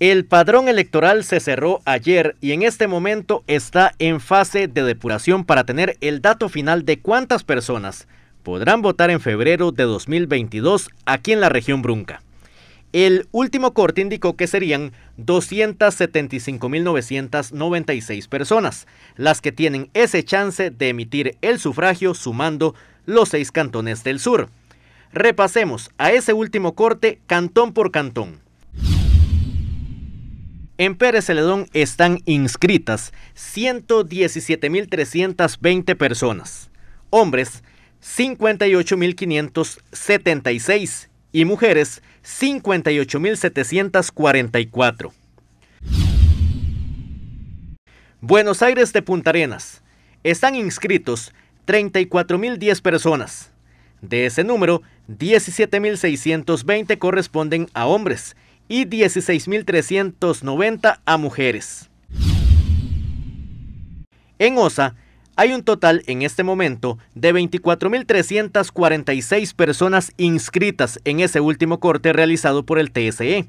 El padrón electoral se cerró ayer y en este momento está en fase de depuración para tener el dato final de cuántas personas podrán votar en febrero de 2022 aquí en la región Brunca. El último corte indicó que serían 275.996 personas las que tienen ese chance de emitir el sufragio sumando los seis cantones del sur. Repasemos a ese último corte cantón por cantón. En Pérez Celedón están inscritas 117.320 personas, hombres 58.576 y mujeres 58.744. Buenos Aires de Punta Arenas. Están inscritos 34.010 personas. De ese número, 17.620 corresponden a hombres y 16.390 a mujeres. En OSA hay un total en este momento de 24.346 personas inscritas en ese último corte realizado por el TSE.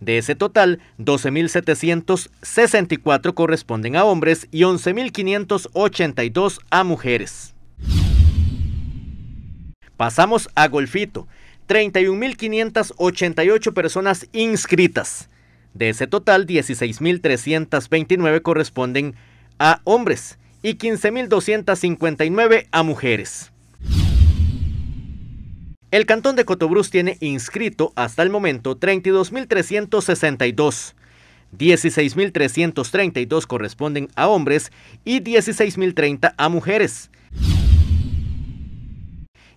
De ese total, 12.764 corresponden a hombres y 11.582 a mujeres. Pasamos a Golfito, 31.588 personas inscritas. De ese total, 16.329 corresponden a hombres y 15.259 a mujeres. El cantón de Cotobruz tiene inscrito hasta el momento 32.362. 16.332 corresponden a hombres y 16.030 a mujeres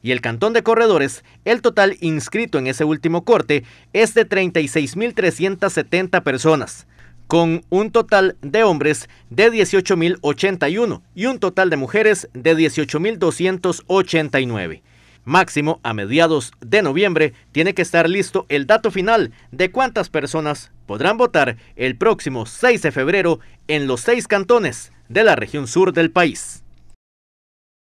y el Cantón de Corredores, el total inscrito en ese último corte es de 36.370 personas con un total de hombres de 18.081 y un total de mujeres de 18.289. Máximo, a mediados de noviembre, tiene que estar listo el dato final de cuántas personas podrán votar el próximo 6 de febrero en los seis cantones de la región sur del país.